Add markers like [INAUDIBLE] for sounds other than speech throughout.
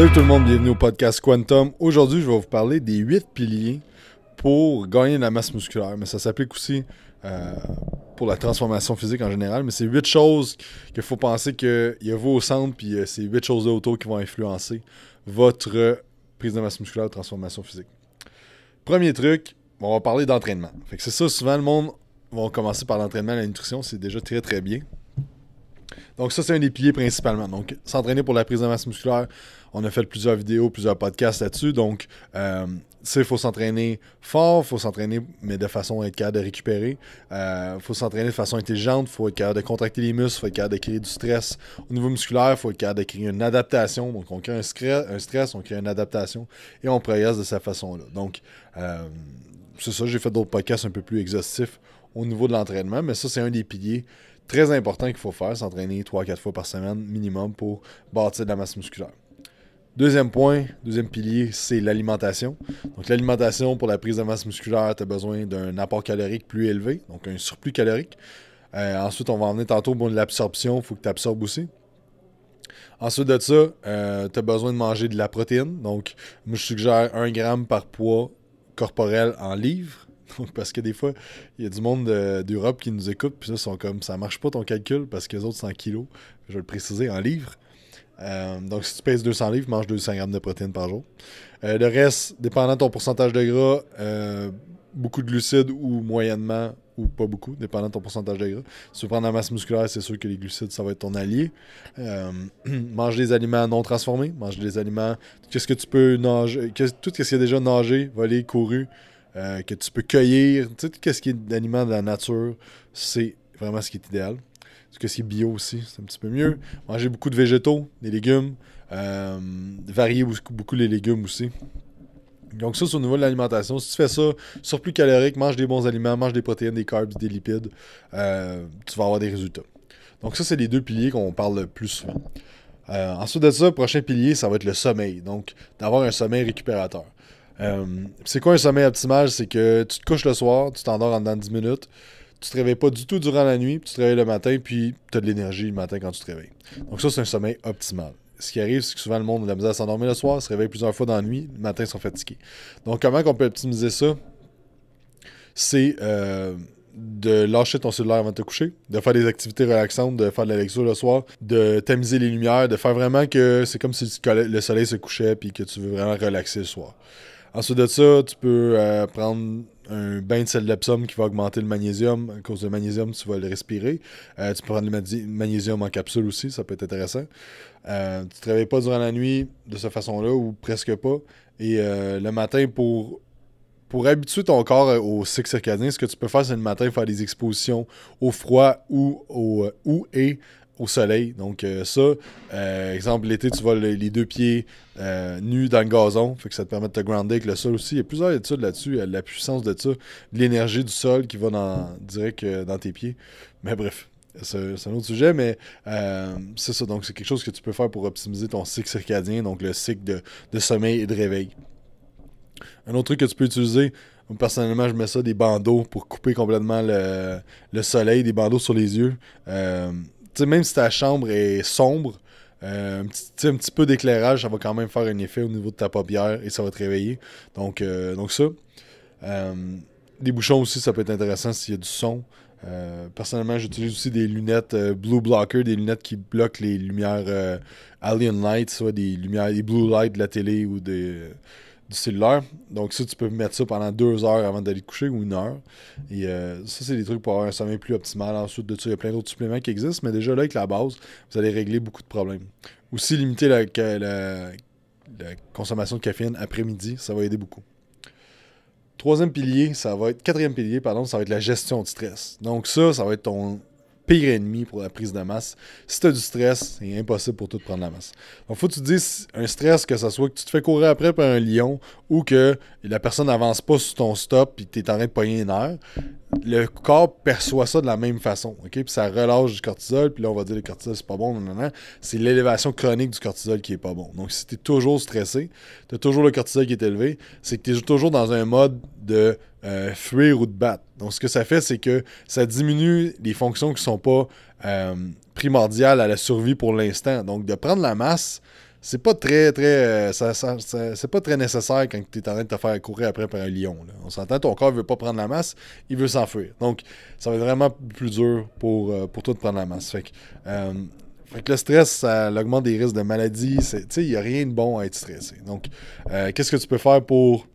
Salut tout le monde, bienvenue au podcast Quantum. Aujourd'hui, je vais vous parler des 8 piliers pour gagner de la masse musculaire, mais ça s'applique aussi euh, pour la transformation physique en général. Mais c'est 8 choses qu'il faut penser qu'il y a vous au centre, puis euh, c'est 8 choses autour qui vont influencer votre prise de masse musculaire, transformation physique. Premier truc, on va parler d'entraînement. c'est ça, souvent le monde va commencer par l'entraînement, la nutrition, c'est déjà très très bien. Donc, ça, c'est un des piliers principalement. Donc, s'entraîner pour la prise de masse musculaire. On a fait plusieurs vidéos, plusieurs podcasts là-dessus. Donc, euh, il faut s'entraîner fort, il faut s'entraîner, mais de façon à être capable de récupérer. Il euh, faut s'entraîner de façon intelligente, il faut être capable de contracter les muscles, il faut être capable de créer du stress au niveau musculaire, il faut être capable de créer une adaptation. Donc, on crée un, stress, on crée une adaptation et on progresse de cette façon-là. Donc, euh, c'est ça, j'ai fait d'autres podcasts un peu plus exhaustifs au niveau de l'entraînement, mais ça, c'est un des piliers très importants qu'il faut faire, s'entraîner 3-4 fois par semaine minimum pour bâtir de la masse musculaire. Deuxième point, deuxième pilier, c'est l'alimentation. Donc l'alimentation pour la prise de masse musculaire, tu as besoin d'un apport calorique plus élevé, donc un surplus calorique. Euh, ensuite, on va en venir tantôt de l'absorption, il faut que tu absorbes aussi. Ensuite de ça, euh, tu as besoin de manger de la protéine. Donc, moi, je suggère 1 gramme par poids corporel en livres. [LAUGHS] parce que des fois, il y a du monde d'Europe qui nous écoute, puis ça, sont comme ça marche pas ton calcul parce que les autres, 100 kilos, je vais le préciser, en livres. Euh, donc, si tu pèses 200 livres, mange 200 grammes de protéines par jour. Euh, le reste, dépendant de ton pourcentage de gras, euh, beaucoup de glucides ou moyennement ou pas beaucoup, dépendant de ton pourcentage de gras. Si tu prends la masse musculaire, c'est sûr que les glucides, ça va être ton allié. [CLEARS THROAT] mange des aliments non transformés, mange des aliments. Qu'est-ce que tu peux nager, tout ce qui est déjà nagé, volé, couru, euh, que tu peux cueillir. Tu sais, qu'est-ce qui est d'aliments de la nature, c'est vraiment ce qui est idéal. ce qui est bio aussi, c'est un petit peu mieux. Manger beaucoup de végétaux, des légumes, euh, varier beaucoup, les légumes aussi. Donc ça, c'est au niveau de l'alimentation. Si tu fais ça, surplus calorique, mange des bons aliments, mange des protéines, des carbs, des lipides, euh, tu vas avoir des résultats. Donc ça, c'est les deux piliers qu'on parle le plus souvent. ensuite de ça, le prochain pilier, ça va être le sommeil. Donc, d'avoir un sommeil récupérateur. Euh, c'est quoi un sommeil optimal? C'est que tu te couches le soir, tu t'endors en dedans de 10 minutes, tu te réveilles pas du tout durant la nuit, tu te réveilles le matin, puis tu as de l'énergie le matin quand tu te réveilles. Donc ça, c'est un sommeil optimal. Ce qui arrive, c'est que souvent le monde a de la misère à s'endormir le soir, se réveille plusieurs fois dans la nuit, le matin, ils sont fatigués. Donc comment on peut optimiser ça? C'est euh, de lâcher ton cellulaire avant de te coucher, de faire des activités relaxantes, de faire de la lecture le soir, de tamiser les lumières, de faire vraiment que c'est comme si le soleil se couchait puis que tu veux vraiment relaxer le soir. Ensuite de ça, tu peux euh, prendre un bain de sel d'Epsom qui va augmenter le magnésium. À cause du magnésium, tu vas le respirer. Euh, tu peux prendre le magnésium en capsule aussi, ça peut être intéressant. Euh, tu ne travailles pas durant la nuit de cette façon-là, ou presque pas. Et le matin, pour pour habituer ton corps au cycle circadien, ce que tu peux faire, c'est le matin faire des expositions au froid ou, au, ou et au soleil. Donc euh, ça, euh, exemple, l'été, tu vas les deux pieds euh, nus dans le gazon, fait que ça te permet de te grounder avec le sol aussi. Il y a plusieurs études là-dessus, la puissance de ça, l'énergie du sol qui va dans, direct dans tes pieds. Mais bref, c'est un autre sujet, mais c'est ça. Donc, c'est quelque chose que tu peux faire pour optimiser ton cycle circadien, donc le cycle de, sommeil et de réveil. Un autre truc que tu peux utiliser, personnellement, je mets ça des bandeaux pour couper complètement le, soleil, des bandeaux sur les yeux même si ta chambre est sombre, euh, un, petit, peu d'éclairage, ça va quand même faire un effet au niveau de ta paupière et ça va te réveiller. Donc, euh, donc ça. Euh, des bouchons aussi, ça peut être intéressant s'il y a du son. personnellement, j'utilise aussi des lunettes Blue Blocker, des lunettes qui bloquent les lumières Alien Light, soit des lumières, des Blue Light de la télé ou des du cellulaire. Donc ça, tu peux mettre ça pendant deux heures avant d'aller te coucher ou une heure. Et euh, ça, c'est des trucs pour avoir un sommeil plus optimal. Ensuite de ça, il y a plein d'autres suppléments qui existent, mais déjà là, avec la base, vous allez régler beaucoup de problèmes. Aussi, limiter la, la consommation de caféine après-midi, ça va aider beaucoup. Troisième pilier, ça va être. Quatrième pilier, pardon, ça va être la gestion du stress. Donc ça, ça va être ton pire ennemi pour la prise de masse. Si tu as du stress, c'est impossible pour toi de prendre la masse. Donc, faut que tu dises un stress, que ce soit que tu te fais courir après par un lion ou que la personne n'avance pas sur ton stop et tu es en train de pogner une heure le corps perçoit ça de la même façon. ok Puis ça relâche du cortisol, puis là on va dire le cortisol c'est pas bon, non, non, C'est l'élévation chronique du cortisol qui est pas bon. Donc si tu es toujours stressé, tu as toujours le cortisol qui est élevé, c'est que tu es toujours dans un mode de euh, fuir ou de battre. Donc ce que ça fait, c'est que ça diminue les fonctions qui sont pas euh, primordiales à la survie pour l'instant. Donc de prendre la masse, c'est pas très, très. Euh, c'est pas très nécessaire quand tu es en train de te faire courir après par un lion. On s'entend, ton corps veut pas prendre la masse, il veut s'enfuir. Donc, ça va être vraiment plus dur pour, euh, pour toi de prendre la masse. Fait que, euh, fait que le stress, ça augmente des risques de maladie. Tu sais, il n'y a rien de bon à être stressé. Donc, qu'est-ce que tu peux faire pour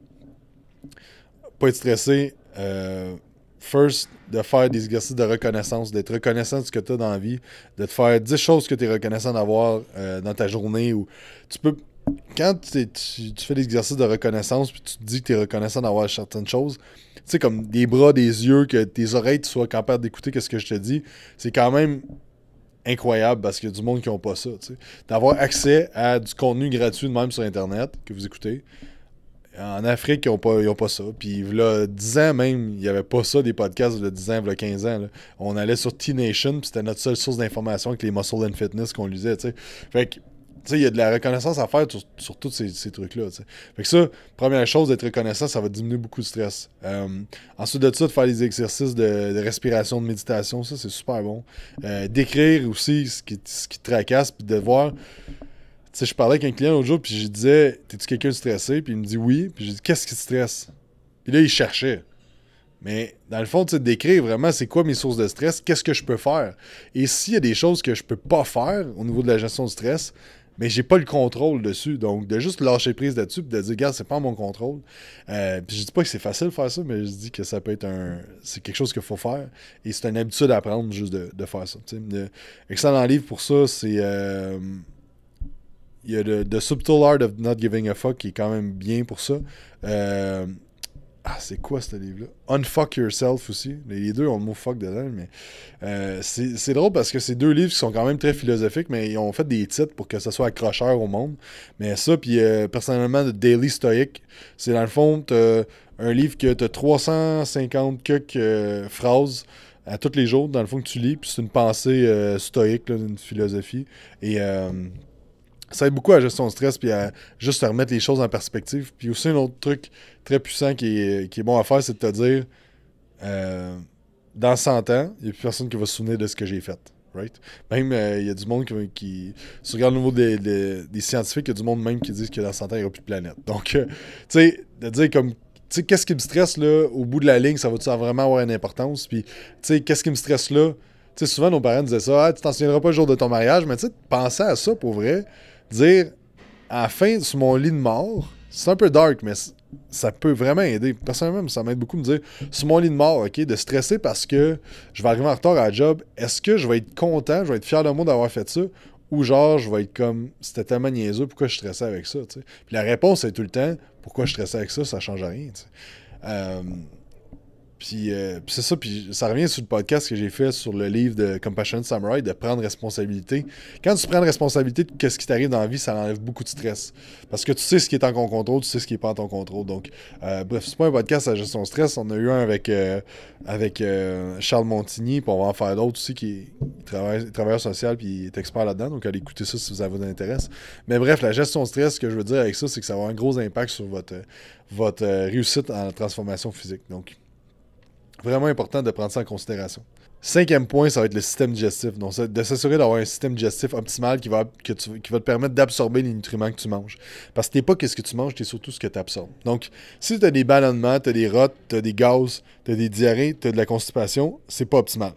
pas être stressé? Euh, first, de faire des exercices de reconnaissance, d'être reconnaissant de ce que tu as dans la vie, de te faire 10 choses que tu es reconnaissant d'avoir euh, dans ta journée. Ou tu peux. Quand tu, fais des exercices de reconnaissance, puis tu te dis que tu es reconnaissant d'avoir certaines choses, tu sais, comme des bras, des yeux, que tes oreilles, soient capables d'écouter ce que je te dis, c'est quand même incroyable parce qu'il y a du monde qui n'a pas ça. D'avoir accès à du contenu gratuit même sur Internet que vous écoutez, en Afrique, ils n'ont pas, ils ont pas ça. Puis là, 10 ans même, il n'y avait pas ça des podcasts de 10 ans, il 15 ans. On allait sur T-Nation, puis c'était notre seule source d'information avec les Muscle and Fitness qu'on lisait, tu Fait que, tu sais, il y a de la reconnaissance à faire sur, tous ces, trucs-là, Fait que ça, première chose, d'être reconnaissant, ça va diminuer beaucoup de stress. Euh, ensuite de ça, de faire des exercices de, respiration, de méditation, ça, c'est super bon. Euh, d'écrire aussi ce qui, ce qui te tracasse, puis de voir je parlais avec un client l'autre jour, puis je disais, t'es-tu quelqu'un de stressé? Puis il me dit oui. Puis lui dis qu'est-ce qui te stresse? Puis là, il cherchait. Mais dans le fond, tu décrire vraiment c'est quoi mes sources de stress, qu'est-ce que je peux faire. Et s'il y a des choses que je peux pas faire au niveau de la gestion du stress, mais j'ai pas le contrôle dessus. Donc, de juste lâcher prise là-dessus et de dire, regarde, c'est pas mon contrôle. Euh, puis je dis pas que c'est facile de faire ça, mais je dis que ça peut être un. C'est quelque chose qu'il faut faire. Et c'est une habitude à prendre juste de, de faire ça. sais euh, Excellent livre pour ça, c'est. Euh, il y a The Subtle Art of Not Giving a Fuck qui est quand même bien pour ça. Euh, ah, c'est quoi ce livre-là? Unfuck Yourself aussi. Les deux ont le mot fuck dedans, mais euh, c'est drôle parce que ces deux livres qui sont quand même très philosophiques, mais ils ont fait des titres pour que ça soit accrocheur au monde. Mais ça, puis euh, personnellement, The Daily Stoic, c'est dans le fond un livre que tu 350 quelques phrases à tous les jours, dans le fond, que tu lis, puis c'est une pensée stoïque, une philosophie. Et ça aide beaucoup à gestion stress puis à juste remettre les choses en perspective. Puis aussi, un autre truc très puissant qui est, bon à faire, c'est de te dire euh, dans 100 ans, il n'y a plus personne qui va se souvenir de ce que j'ai fait. Right? Même, euh, il y a du monde qui. qui si tu regardes le niveau des, scientifiques, il y a du monde même qui disent que dans 100 ans, il n'y aura plus de planète. Donc, euh, tu sais, de dire comme tu sais, qu'est-ce qui me stresse là, au bout de la ligne, ça va-tu vraiment avoir une importance? Puis, tu sais, qu'est-ce qui me stresse là? Tu sais, souvent nos parents disaient ça, ah, tu t'en souviendras pas le jour de ton mariage, mais tu sais, penser à ça pour vrai, dire à la fin sur mon lit de mort, c'est un peu dark, mais ça peut vraiment aider. Personnellement, ça m'aide beaucoup de me dire sur mon lit de mort, ok, de stresser parce que je vais arriver en retard à la job, est-ce que je vais être content, je vais être fier de moi d'avoir fait ça? Ou genre, je vais être comme, c'était tellement niaiseux, pourquoi je stressais avec ça? sais Puis la réponse est tout le temps, pourquoi je stressais avec ça, ça change rien. Euh, euh, puis, c'est ça, puis ça revient sur le podcast que j'ai fait sur le livre de Compassion Samurai, de prendre responsabilité. Quand tu prends responsabilité de ce qui t'arrive dans la vie, ça enlève beaucoup de stress. Parce que tu sais ce qui est en ton contrôle, tu sais ce qui n'est pas en ton contrôle. Donc, euh, bref, c'est pas un podcast à gestion de stress. On a eu un avec, euh, avec Charles Montigny, puis on va en faire d'autres aussi, qui est travailleur, social, puis est expert là-dedans. Donc, allez écouter ça si ça vous intéresse. Mais bref, la gestion de stress, ce que je veux dire avec ça, c'est que ça va avoir un gros impact sur votre, votre réussite en transformation physique. Donc, Vraiment important de prendre ça en considération. Cinquième point, ça va être le système digestif. Donc, de s'assurer d'avoir un système digestif optimal qui va, va te permettre d'absorber les nutriments que tu manges. Parce que t'es pas qu'est-ce que tu manges, es surtout ce que tu absorbes. Donc, si tu as des ballonnements, tu as des rots tu des gaz, tu des diarrhées, tu as de la constipation, c'est pas optimal.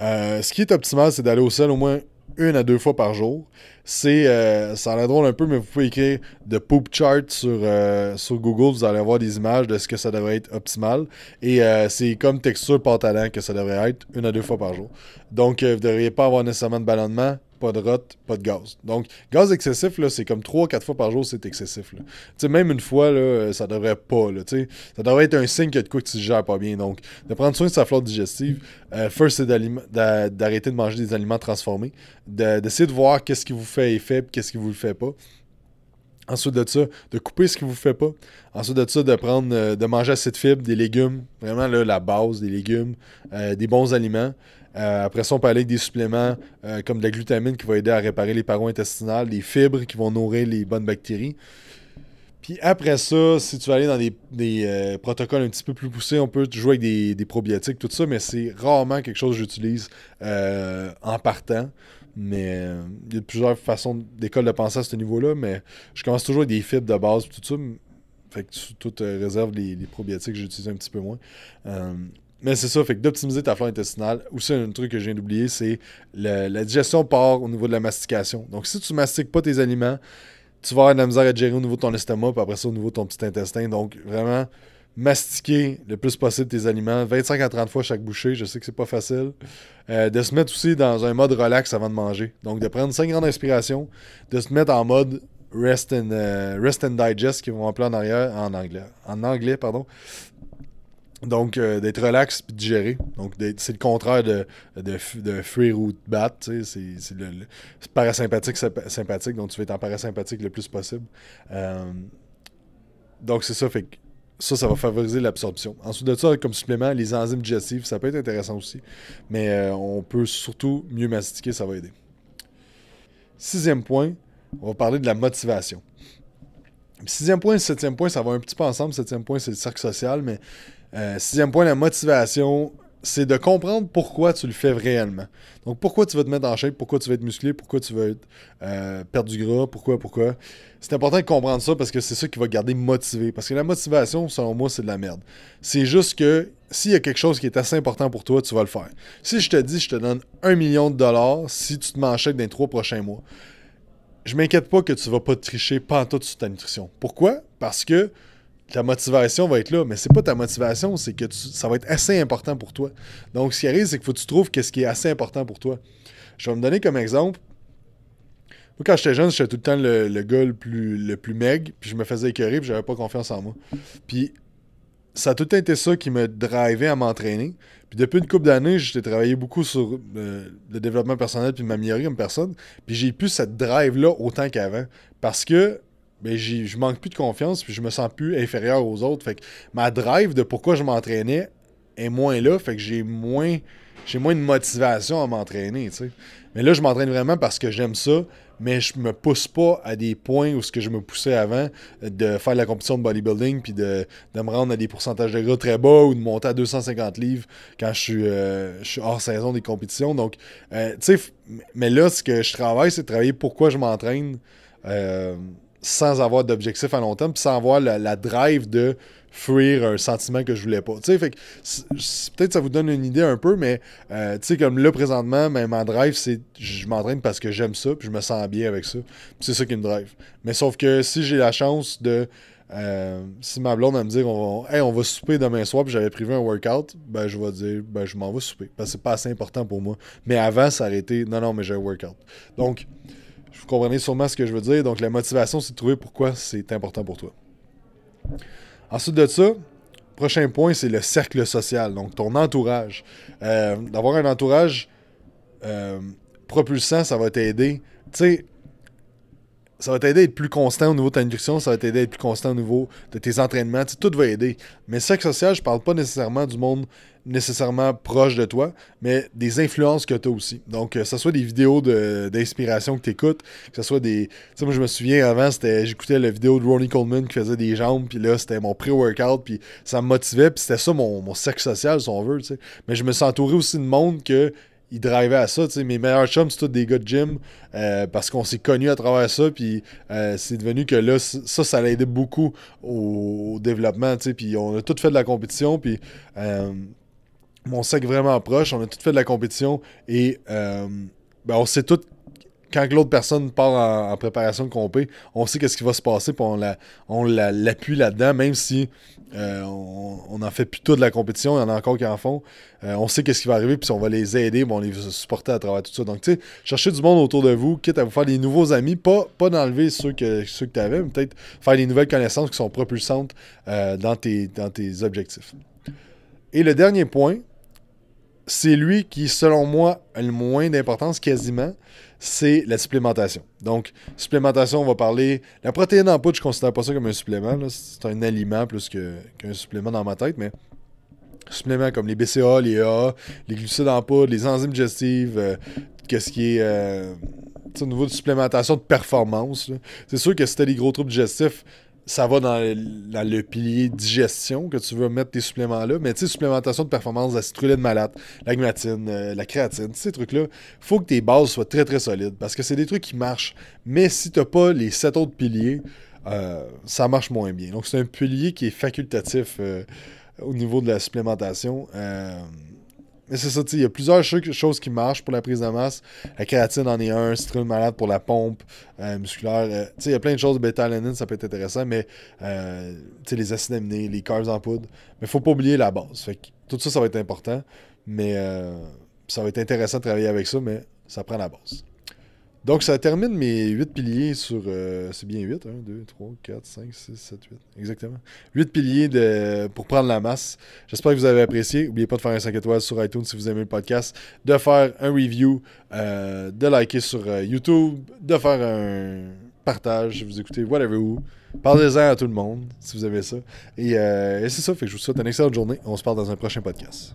Euh, ce qui est optimal, c'est d'aller au sol au moins une à deux fois par jour. C'est, euh, ça a l'air drôle un peu, mais vous pouvez écrire de poop chart sur, euh, sur Google. Vous allez avoir des images de ce que ça devrait être optimal. Et euh, c'est comme texture pantalon que ça devrait être une à deux fois par jour. Donc, vous ne devriez pas avoir nécessairement de ballonnement pas de rotte, pas de gaz. Donc, gaz excessif, là, c'est comme 3-4 fois par jour, c'est excessif. Là. même une fois, là, euh, ça devrait pas. Là, sais, ça devrait être un signe que de quoi que tu gères pas bien. Donc, de prendre soin de sa flore digestive, euh, first, c'est d'arrêter de manger des aliments transformés, d'essayer de, voir qu'est-ce qui vous fait effet qu'est-ce qui vous le fait pas. Ensuite de ça, de couper ce qui vous fait pas. Ensuite de ça, de prendre, euh, de manger assez de fibres, des légumes, vraiment la base des légumes, des bons aliments. Euh, après ça, on peut aller avec des suppléments euh, comme de la glutamine qui va aider à réparer les parois intestinales, des fibres qui vont nourrir les bonnes bactéries. Puis après ça, si tu veux aller dans des, euh, protocoles un petit peu plus poussés, on peut jouer avec des, probiotiques, tout ça, mais c'est rarement quelque chose que j'utilise en partant. Mais il y a plusieurs façons d'école de penser à ce niveau-là, mais je commence toujours avec des fibres de base, tout ça. Fait que tu toute réserve, les, les probiotiques, j'utilise un petit peu moins. Mais c'est ça, fait que d'optimiser ta flore intestinale, aussi un truc que je viens d'oublier, c'est la digestion part au niveau de la mastication. Donc si tu mastiques pas tes aliments, tu vas avoir de la misère à gérer au niveau de ton estomac, puis après ça au niveau de ton petit intestin. Donc vraiment, mastiquer le plus possible tes aliments, 25 à 30 fois chaque bouchée, je sais que c'est pas facile. Euh, de se mettre aussi dans un mode relax avant de manger. Donc de prendre 5 grandes inspirations, de se mettre en mode euh, rest and, digest, qui vont appeler en arrière, en anglais. En anglais, pardon. Donc, euh, d'être relax puis de gérer. Donc, c'est le contraire de, de, de fuir ou de battre. C'est le, parasympathique, sympathique. Donc, tu vas être en parasympathique le plus possible. Euh, donc, c'est ça. Fait que ça, ça va favoriser l'absorption. Ensuite de ça, comme supplément, les enzymes digestives, ça peut être intéressant aussi. Mais euh, on peut surtout mieux mastiquer, ça va aider. Sixième point, on va parler de la motivation. Sixième point et septième point, ça va un petit peu ensemble. Septième point, c'est le cercle social, mais euh, sixième point, la motivation, c'est de comprendre pourquoi tu le fais réellement. Donc, pourquoi tu veux te mettre en shape, pourquoi tu veux être musclé, pourquoi tu veux perdre du gras, pourquoi, pourquoi. C'est important de comprendre ça parce que c'est ça qui va te garder motivé. Parce que la motivation, selon moi, c'est de la merde. C'est juste que s'il y a quelque chose qui est assez important pour toi, tu vas le faire. Si je te dis, je te donne un million de dollars si tu te mets en dans les trois prochains mois, je m'inquiète pas que tu vas pas te tricher pantoute sur ta nutrition. Pourquoi? Parce que ta motivation va être là, mais c'est pas ta motivation, c'est que ça va être assez important pour toi. Donc, ce qui arrive, c'est qu'il faut que tu trouves qu'est-ce qui est assez important pour toi. Je vais me donner comme exemple. Moi, quand j'étais jeune, j'étais tout le temps le, gars le plus, le plus puis je me faisais écœurer, puis j'avais pas confiance en moi. Puis ça a tout le temps été ça qui me drivait à m'entraîner. Puis depuis une couple d'années, j'ai travaillé beaucoup sur euh, le développement personnel puis m'améliorer comme personne. Puis j'ai plus cette drive-là autant qu'avant. Parce que ben je manque plus de confiance, puis je me sens plus inférieur aux autres. Fait que ma drive de pourquoi je m'entraînais est moins là, fait que j'ai moins j'ai moins de motivation à m'entraîner, Mais là, je m'entraîne vraiment parce que j'aime ça, mais je me pousse pas à des points où ce que je me poussais avant de faire la compétition de bodybuilding puis de, me rendre à des pourcentages de gras très bas ou de monter à 250 livres quand euh, je suis, hors saison des compétitions. Donc, euh, mais là, ce que je travaille, c'est de travailler pourquoi je m'entraîne. Euh, sans avoir d'objectif à long terme, puis sans avoir la, drive de fuir un sentiment que je voulais pas. Tu sais, fait peut-être ça vous donne une idée un peu, mais euh, tu sais, comme là présentement, ben, ma drive, c'est je m'entraîne parce que j'aime ça, puis je me sens bien avec ça. c'est ça qui me drive. Mais sauf que si j'ai la chance de euh, si ma blonde va me dire on va, hey, on va souper demain soir puis j'avais prévu un workout, ben je vais dire ben je m'en vais souper parce que c'est pas assez important pour moi. Mais avant ça aurait non non mais j'ai un workout. Donc vous comprenez sûrement ce que je veux dire. Donc, la motivation, c'est de trouver pourquoi c'est important pour toi. Ensuite de ça, prochain point, c'est le cercle social, donc ton entourage. Euh, d'avoir un entourage euh, propulsant, ça va t'aider. Tu sais, ça va t'aider à être plus constant au niveau de ta nutrition, ça va t'aider à être plus constant au niveau de tes entraînements, tout va aider. Mais sexe social, je parle pas nécessairement du monde nécessairement proche de toi, mais des influences que tu as aussi. Donc, euh, que ce soit des vidéos d'inspiration que tu écoutes, que ce soit des... Tu sais, moi, je me souviens, avant, j'écoutais la vidéo de Ronnie Coleman qui faisait des jambes, puis là, c'était mon pré-workout, puis ça me motivait, puis c'était ça mon, mon cercle social, si on veut, tu sais. Mais je me suis entouré aussi de monde que il drivait à ça. mais Mes meilleurs chums, c'est tous des gars de gym euh, parce qu'on s'est connus à travers ça. Puis euh, c'est devenu que là, ça, ça l'a aidé beaucoup au, développement. T'sais. Puis on a tout fait de la compétition. Puis euh, mon sac vraiment proche, on a tout fait de la compétition et euh, ben, on s'est tout quand l'autre personne part en, préparation de compé, on sait qu'est-ce qui va se passer, puis on, l'appuie là-dedans, même si euh, on n'en fait plus tout de la compétition, il y en a encore qui en font. Euh, on sait qu'est-ce qui va arriver, puis on va les aider, on les supporter à travers tout ça. Donc, tu sais, chercher du monde autour de vous, quitte à vous faire des nouveaux amis, pas, pas d'enlever ceux que, ceux tu avais, mais peut-être faire des nouvelles connaissances qui sont propulsantes euh, dans, tes, dans tes objectifs. Et le dernier point, c'est lui qui, selon moi, a le moins d'importance quasiment c'est la supplémentation. Donc, supplémentation, on va parler. La protéine en poudre, je ne considère pas ça comme un supplément. C'est un aliment plus qu'un supplément dans ma tête, mais supplément comme les BCA, les e A, les glucides en poudre, les enzymes digestives, euh, qu'est-ce qui est. Euh, au niveau de supplémentation de performance. C'est sûr que si t'as des gros troubles digestifs, ça va dans le, pilier digestion que tu veux mettre tes suppléments là. Mais tu sais, supplémentation de performance, la citrulline malade, la glutamine, euh, la créatine, ces trucs-là, faut que tes bases soient très très solides parce que c'est des trucs qui marchent. Mais si tu n'as pas les sept autres piliers, euh, ça marche moins bien. Donc c'est un pilier qui est facultatif euh, au niveau de la supplémentation mais c'est ça, il y a plusieurs choses qui marchent pour la prise de masse. La créatine en est un, citrulline malade pour la pompe euh, musculaire. Euh, il y a plein de choses, bêta-alanine, ça peut être intéressant, mais euh, les acides aminés, les carbs en poudre. Mais faut pas oublier la base. tout ça, ça va être important, mais euh, ça va être intéressant de travailler avec ça, mais ça prend la base. Donc, ça termine mes huit piliers sur. Euh, c'est bien 8, 1, 2, 3, 4, 5, 6, 7, 8. Exactement. 8 piliers de, pour prendre la masse. J'espère que vous avez apprécié. N'oubliez pas de faire un 5 étoiles sur iTunes si vous aimez le podcast, de faire un review, euh, de liker sur euh, YouTube, de faire un partage si vous écoutez whatever où. Parlez-en à tout le monde si vous avez ça. Et, c'est ça. Fait je vous souhaite une excellente journée. On se parle dans un prochain podcast.